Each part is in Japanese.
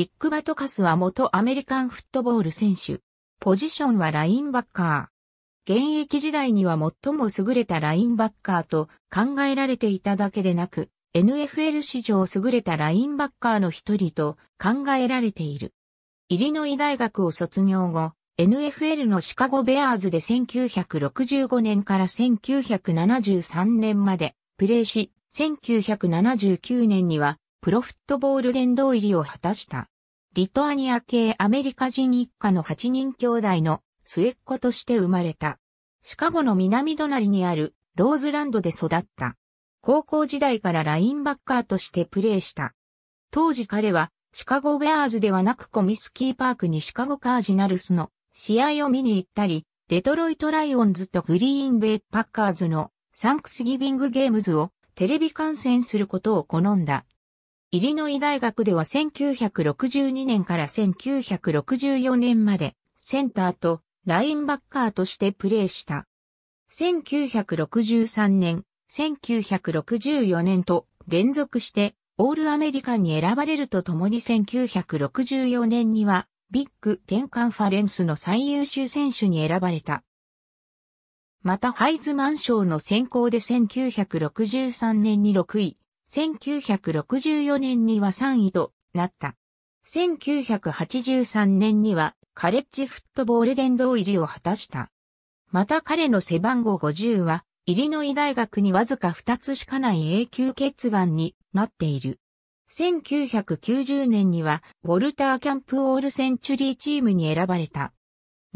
ディック・バトカスは元アメリカンフットボール選手。ポジションはラインバッカー。現役時代には最も優れたラインバッカーと考えられていただけでなく、NFL 史上優れたラインバッカーの一人と考えられている。イリノイ大学を卒業後、NFL のシカゴベアーズで1965年から1973年までプレーし、1979年にはプロフットボール殿堂入りを果たした。リトアニア系アメリカ人一家の8人兄弟の末っ子として生まれた。シカゴの南隣にあるローズランドで育った。高校時代からラインバッカーとしてプレーした。当時彼はシカゴベアーズではなくコミスキーパークにシカゴカージナルスの試合を見に行ったり、デトロイトライオンズとグリーンベイパッカーズのサンクスギビングゲームズをテレビ観戦することを好んだ。イリノイ大学では1962年から1964年までセンターとラインバッカーとしてプレーした。1963年、1964年と連続してオールアメリカンに選ばれるとともに1964年にはビッグ10カンファレンスの最優秀選手に選ばれた。またハイズマン賞の選考で1963年に6位、1964年には3位となった。1983年にはカレッジフットボール殿堂入りを果たした。また彼の背番号50は、イリノイ大学にわずか2つしかない永久欠番になっている。1990年には、ウォルター・キャンプ・オール・センチュリーチームに選ばれた。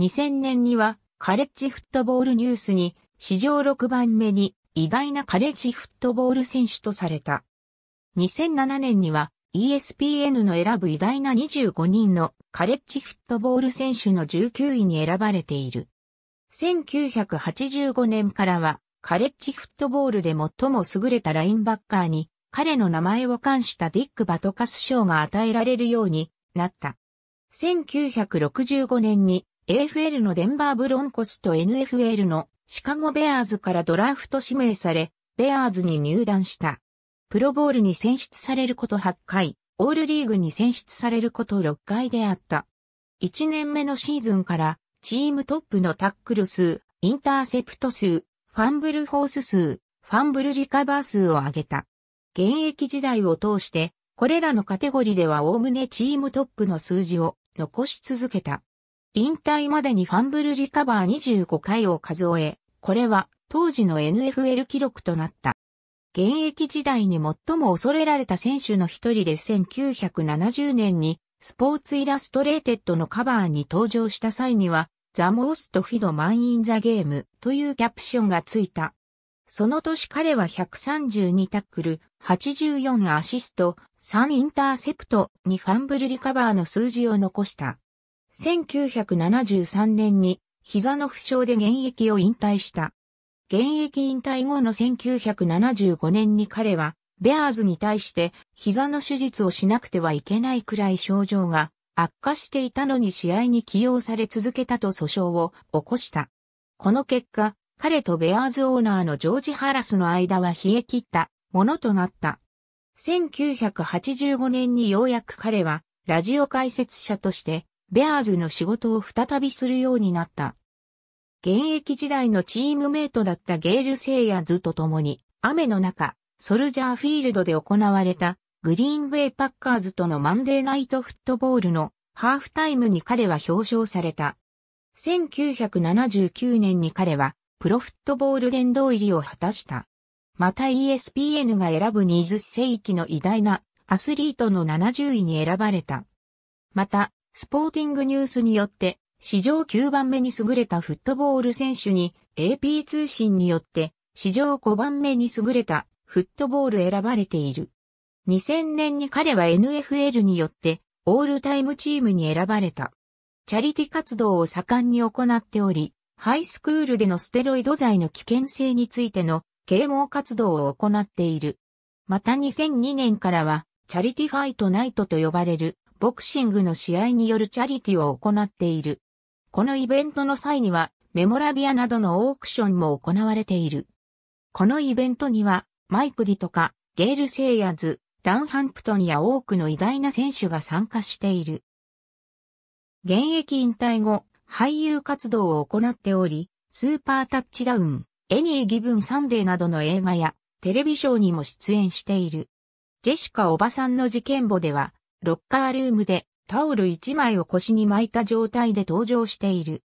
2000年には、カレッジフットボールニュースに、史上6番目に意外なカレッジフットボール選手とされた。2007年には ESPN の選ぶ偉大な25人のカレッジフットボール選手の19位に選ばれている。1985年からはカレッジフットボールで最も優れたラインバッカーに彼の名前を冠したディック・バトカス賞が与えられるようになった。1965年に AFL のデンバーブロンコスと NFL のシカゴベアーズからドラフト指名され、ベアーズに入団した。プロボールに選出されること8回、オールリーグに選出されること6回であった。1年目のシーズンから、チームトップのタックル数、インターセプト数、ファンブルフォース数、ファンブルリカバー数を上げた。現役時代を通して、これらのカテゴリーでは概ねチームトップの数字を残し続けた。引退までにファンブルリカバー25回を数え、これは当時の NFL 記録となった。現役時代に最も恐れられた選手の一人で1970年にスポーツイラストレーテッドのカバーに登場した際には、ザ・モースト・フィド・マン・イン・ザ・ゲームというキャプションがついた。その年彼は132タックル、84アシスト、3インターセプトにファンブルリカバーの数字を残した。1973年に膝の負傷で現役を引退した。現役引退後の1975年に彼は、ベアーズに対して膝の手術をしなくてはいけないくらい症状が悪化していたのに試合に起用され続けたと訴訟を起こした。この結果、彼とベアーズオーナーのジョージ・ハラスの間は冷え切ったものとなった。1985年にようやく彼はラジオ解説者としてベアーズの仕事を再びするようになった。現役時代のチームメイトだったゲール・セイヤーズと共に、雨の中、ソルジャーフィールドで行われた、グリーンウェイ・パッカーズとのマンデーナイトフットボールのハーフタイムに彼は表彰された。1979年に彼は、プロフットボール殿堂入りを果たした。また ESPN が選ぶ20世紀の偉大なアスリートの70位に選ばれた。また、スポーティングニュースによって、史上9番目に優れたフットボール選手に AP 通信によって史上5番目に優れたフットボール選ばれている。2000年に彼は NFL によってオールタイムチームに選ばれた。チャリティ活動を盛んに行っており、ハイスクールでのステロイド剤の危険性についての啓蒙活動を行っている。また2002年からは、チャリティファイトナイトと呼ばれるボクシングの試合によるチャリティを行っている。このイベントの際には、メモラビアなどのオークションも行われている。このイベントには、マイク・ディとか、ゲール・セイヤズ、ダン・ハンプトンや多くの偉大な選手が参加している。現役引退後、俳優活動を行っており、スーパータッチダウン、エニー・ギブン・サンデーなどの映画や、テレビショーにも出演している。ジェシカ・おばさんの事件簿では、ロッカールームでタオル1枚を腰に巻いた状態で登場している。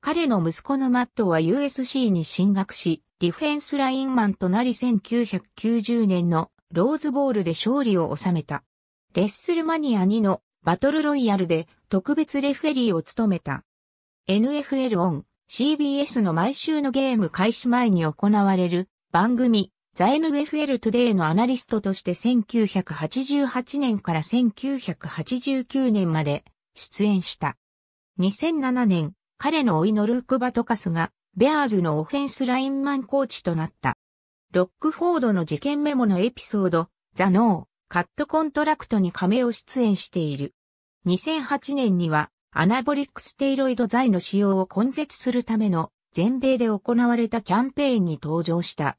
彼の息子のマットは USC に進学し、ディフェンスラインマンとなり1990年のローズボールで勝利を収めた。レッスルマニア2のバトルロイヤルで特別レフェリーを務めた。NFL オン CBS の毎週のゲーム開始前に行われる番組ザ NFL トゥデイのアナリストとして1988年から1989年まで出演した。2007年、彼のいのルーク・バトカスが、ベアーズのオフェンスラインマンコーチとなった。ロックフォードの事件メモのエピソード、ザ・ノー、カットコントラクトに亀を出演している。2008年には、アナボリックステイロイド剤の使用を根絶するための全米で行われたキャンペーンに登場した。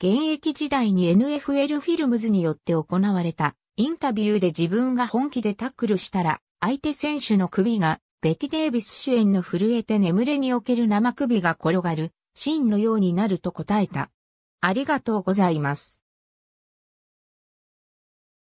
現役時代に NFL フィルムズによって行われたインタビューで自分が本気でタックルしたら相手選手の首がベティ・デイビス主演の震えて眠れにおける生首が転がるシーンのようになると答えた。ありがとうございます。